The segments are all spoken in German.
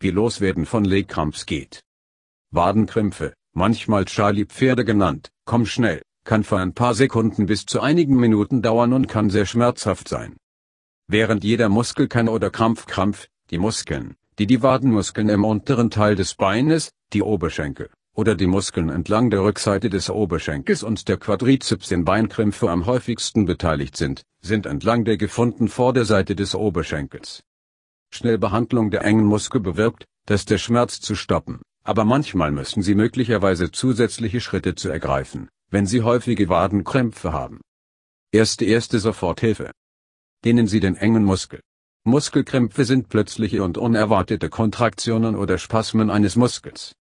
wie Loswerden von Legkramps geht. Wadenkrämpfe, manchmal Charlie-Pferde genannt, komm schnell, kann für ein paar Sekunden bis zu einigen Minuten dauern und kann sehr schmerzhaft sein. Während jeder Muskelkanne oder Krampfkrampf, die Muskeln, die die Wadenmuskeln im unteren Teil des Beines, die Oberschenkel, oder die Muskeln entlang der Rückseite des Oberschenkels und der Quadrizeps in Beinkrämpfe am häufigsten beteiligt sind, sind entlang der gefunden Vorderseite des Oberschenkels. Schnellbehandlung der engen Muskel bewirkt, dass der Schmerz zu stoppen, aber manchmal müssen Sie möglicherweise zusätzliche Schritte zu ergreifen, wenn Sie häufige Wadenkrämpfe haben. Erste erste Soforthilfe. Dehnen Sie den engen Muskel. Muskelkrämpfe sind plötzliche und unerwartete Kontraktionen oder Spasmen eines Muskels.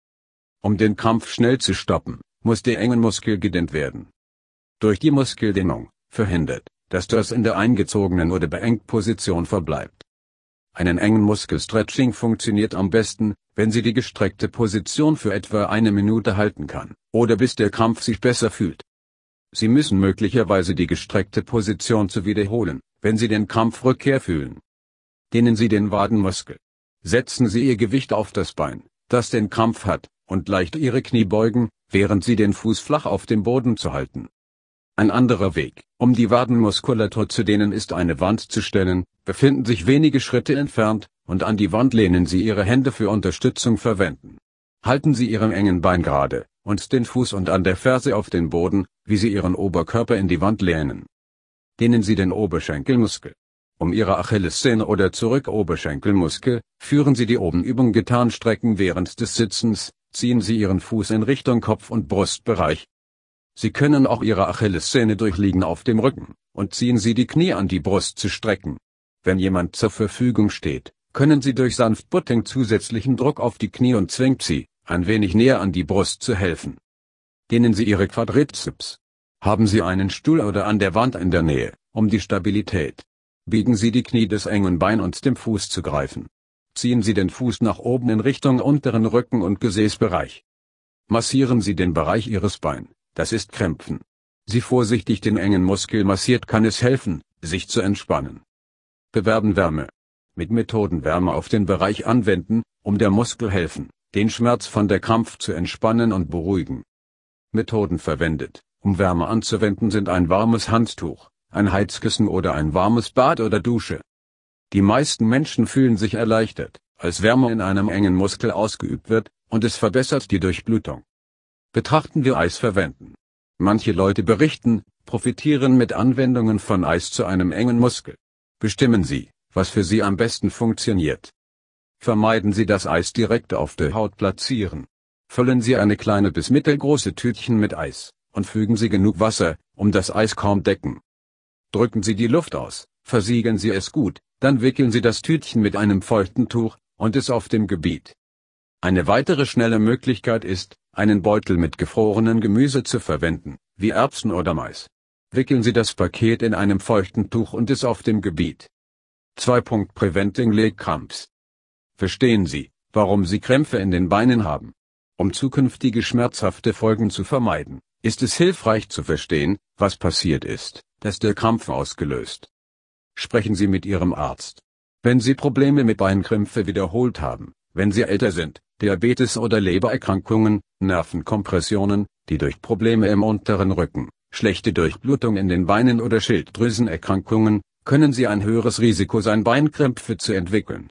Um den Krampf schnell zu stoppen, muss der engen Muskel gedehnt werden. Durch die Muskeldehnung verhindert, dass das in der eingezogenen oder beengt Position verbleibt. Einen engen Muskelstretching funktioniert am besten, wenn sie die gestreckte Position für etwa eine Minute halten kann, oder bis der Krampf sich besser fühlt. Sie müssen möglicherweise die gestreckte Position zu wiederholen, wenn Sie den Krampfrückkehr fühlen. Dehnen Sie den Wadenmuskel. Setzen Sie Ihr Gewicht auf das Bein, das den Krampf hat, und leicht Ihre Knie beugen, während Sie den Fuß flach auf dem Boden zu halten. Ein anderer Weg, um die Wadenmuskulatur zu dehnen ist eine Wand zu stellen, befinden sich wenige Schritte entfernt, und an die Wand lehnen Sie Ihre Hände für Unterstützung verwenden. Halten Sie Ihren engen Bein gerade, und den Fuß und an der Ferse auf den Boden, wie Sie Ihren Oberkörper in die Wand lehnen. Dehnen Sie den Oberschenkelmuskel. Um Ihre Achillessehne oder Zurück-Oberschenkelmuskel, führen Sie die oben Übung getan strecken während des Sitzens, ziehen Sie Ihren Fuß in Richtung Kopf- und Brustbereich, Sie können auch Ihre Achillessehne durchliegen auf dem Rücken, und ziehen Sie die Knie an die Brust zu strecken. Wenn jemand zur Verfügung steht, können Sie durch Sanftbutting zusätzlichen Druck auf die Knie und zwingt Sie, ein wenig näher an die Brust zu helfen. Dehnen Sie Ihre Quadrizeps. Haben Sie einen Stuhl oder an der Wand in der Nähe, um die Stabilität. Biegen Sie die Knie des engen Bein und dem Fuß zu greifen. Ziehen Sie den Fuß nach oben in Richtung unteren Rücken und Gesäßbereich. Massieren Sie den Bereich Ihres Bein, das ist Krämpfen. Sie vorsichtig den engen Muskel massiert kann es helfen, sich zu entspannen. Bewerben Wärme. Mit Methoden Wärme auf den Bereich anwenden, um der Muskel helfen, den Schmerz von der Krampf zu entspannen und beruhigen. Methoden verwendet, um Wärme anzuwenden sind ein warmes Handtuch, ein Heizkissen oder ein warmes Bad oder Dusche. Die meisten Menschen fühlen sich erleichtert, als Wärme in einem engen Muskel ausgeübt wird, und es verbessert die Durchblutung betrachten wir Eis verwenden. Manche Leute berichten, profitieren mit Anwendungen von Eis zu einem engen Muskel. Bestimmen Sie, was für Sie am besten funktioniert. Vermeiden Sie das Eis direkt auf der Haut platzieren. Füllen Sie eine kleine bis mittelgroße Tütchen mit Eis und fügen Sie genug Wasser, um das Eis kaum decken. Drücken Sie die Luft aus, versiegeln Sie es gut, dann wickeln Sie das Tütchen mit einem feuchten Tuch und es auf dem Gebiet eine weitere schnelle Möglichkeit ist, einen Beutel mit gefrorenen Gemüse zu verwenden, wie Erbsen oder Mais. Wickeln Sie das Paket in einem feuchten Tuch und es auf dem Gebiet. 2. Preventing Leg Cramps. Verstehen Sie, warum Sie Krämpfe in den Beinen haben. Um zukünftige schmerzhafte Folgen zu vermeiden, ist es hilfreich zu verstehen, was passiert ist, dass der Krampf ausgelöst. Sprechen Sie mit Ihrem Arzt. Wenn Sie Probleme mit Beinkrämpfe wiederholt haben, wenn sie älter sind, Diabetes oder Lebererkrankungen, Nervenkompressionen, die durch Probleme im unteren Rücken, schlechte Durchblutung in den Beinen oder Schilddrüsenerkrankungen, können sie ein höheres Risiko sein, Beinkrämpfe zu entwickeln.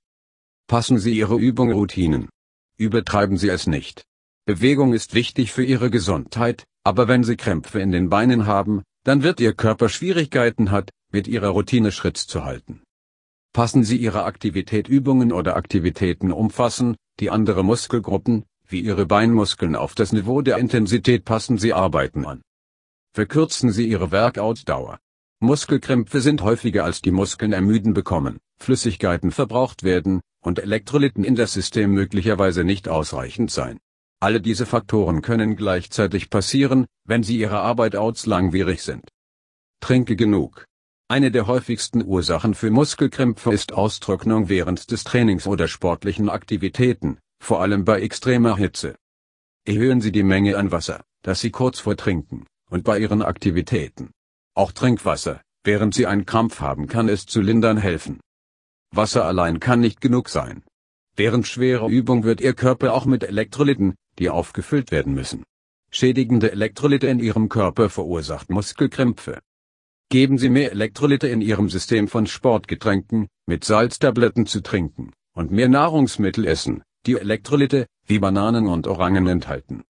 Passen Sie Ihre Übung Routinen. Übertreiben Sie es nicht. Bewegung ist wichtig für Ihre Gesundheit, aber wenn Sie Krämpfe in den Beinen haben, dann wird Ihr Körper Schwierigkeiten hat, mit Ihrer Routine Schritt zu halten. Passen Sie Ihre Aktivität Übungen oder Aktivitäten umfassen, die andere Muskelgruppen, wie Ihre Beinmuskeln auf das Niveau der Intensität passen Sie Arbeiten an. Verkürzen Sie Ihre Workout-Dauer. Muskelkrämpfe sind häufiger als die Muskeln ermüden bekommen, Flüssigkeiten verbraucht werden, und Elektrolyten in das System möglicherweise nicht ausreichend sein. Alle diese Faktoren können gleichzeitig passieren, wenn Sie Ihre Arbeit outs langwierig sind. Trinke genug. Eine der häufigsten Ursachen für Muskelkrämpfe ist Austrocknung während des Trainings oder sportlichen Aktivitäten, vor allem bei extremer Hitze. Erhöhen Sie die Menge an Wasser, das Sie kurz vor Trinken, und bei Ihren Aktivitäten. Auch Trinkwasser, während Sie einen Krampf haben, kann es zu lindern helfen. Wasser allein kann nicht genug sein. Während schwerer Übung wird Ihr Körper auch mit Elektrolyten, die aufgefüllt werden müssen. Schädigende Elektrolyte in Ihrem Körper verursacht Muskelkrämpfe. Geben Sie mehr Elektrolyte in Ihrem System von Sportgetränken, mit Salztabletten zu trinken, und mehr Nahrungsmittel essen, die Elektrolyte, wie Bananen und Orangen enthalten.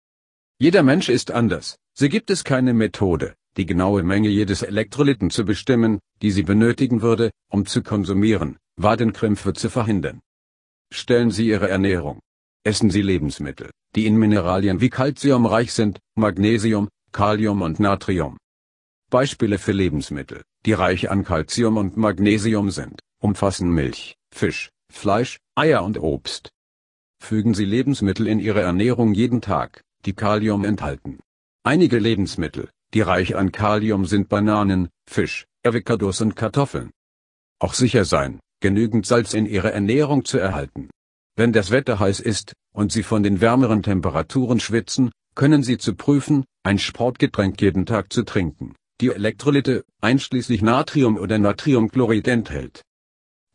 Jeder Mensch ist anders, so gibt es keine Methode, die genaue Menge jedes Elektrolyten zu bestimmen, die sie benötigen würde, um zu konsumieren, Wadenkrämpfe zu verhindern. Stellen Sie Ihre Ernährung. Essen Sie Lebensmittel, die in Mineralien wie Kalzium reich sind, Magnesium, Kalium und Natrium. Beispiele für Lebensmittel, die reich an Kalzium und Magnesium sind, umfassen Milch, Fisch, Fleisch, Eier und Obst. Fügen Sie Lebensmittel in Ihre Ernährung jeden Tag, die Kalium enthalten. Einige Lebensmittel, die reich an Kalium sind Bananen, Fisch, Avocados und Kartoffeln. Auch sicher sein, genügend Salz in Ihre Ernährung zu erhalten. Wenn das Wetter heiß ist und Sie von den wärmeren Temperaturen schwitzen, können Sie zu prüfen, ein Sportgetränk jeden Tag zu trinken die Elektrolyte, einschließlich Natrium oder Natriumchlorid enthält.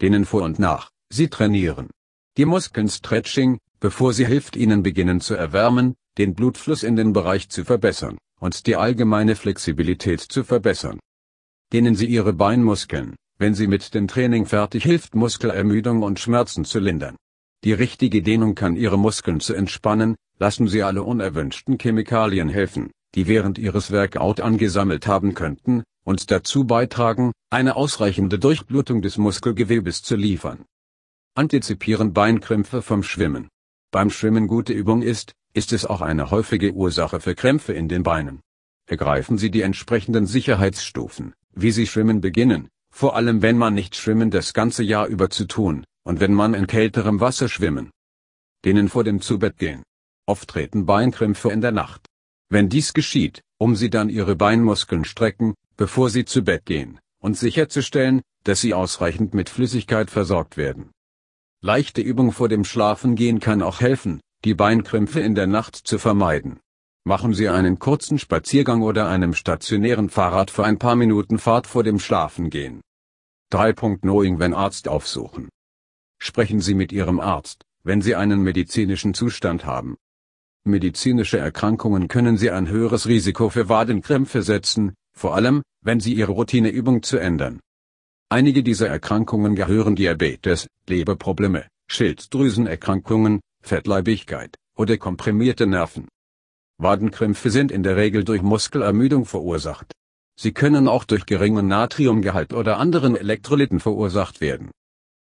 Denen vor und nach, sie trainieren. Die Muskeln Stretching, bevor sie hilft ihnen beginnen zu erwärmen, den Blutfluss in den Bereich zu verbessern, und die allgemeine Flexibilität zu verbessern. Dehnen sie ihre Beinmuskeln, wenn sie mit dem Training fertig hilft Muskelermüdung und Schmerzen zu lindern. Die richtige Dehnung kann ihre Muskeln zu entspannen, lassen sie alle unerwünschten Chemikalien helfen die während ihres Workout angesammelt haben könnten, und dazu beitragen, eine ausreichende Durchblutung des Muskelgewebes zu liefern. Antizipieren Beinkrämpfe vom Schwimmen. Beim Schwimmen gute Übung ist, ist es auch eine häufige Ursache für Krämpfe in den Beinen. Ergreifen Sie die entsprechenden Sicherheitsstufen, wie Sie Schwimmen beginnen, vor allem wenn man nicht Schwimmen das ganze Jahr über zu tun, und wenn man in kälterem Wasser schwimmen. Denen vor dem Zubettgehen. Oft treten Beinkrämpfe in der Nacht wenn dies geschieht, um sie dann ihre Beinmuskeln strecken, bevor sie zu Bett gehen, und sicherzustellen, dass sie ausreichend mit Flüssigkeit versorgt werden. Leichte Übung vor dem Schlafengehen kann auch helfen, die Beinkrämpfe in der Nacht zu vermeiden. Machen Sie einen kurzen Spaziergang oder einem stationären Fahrrad für ein paar Minuten Fahrt vor dem Schlafengehen. 3. Knowing Wenn Arzt aufsuchen. Sprechen Sie mit Ihrem Arzt, wenn Sie einen medizinischen Zustand haben. Medizinische Erkrankungen können Sie ein höheres Risiko für Wadenkrämpfe setzen, vor allem, wenn Sie Ihre Routineübung zu ändern. Einige dieser Erkrankungen gehören Diabetes, Leberprobleme, Schilddrüsenerkrankungen, Fettleibigkeit oder komprimierte Nerven. Wadenkrämpfe sind in der Regel durch Muskelermüdung verursacht. Sie können auch durch geringen Natriumgehalt oder anderen Elektrolyten verursacht werden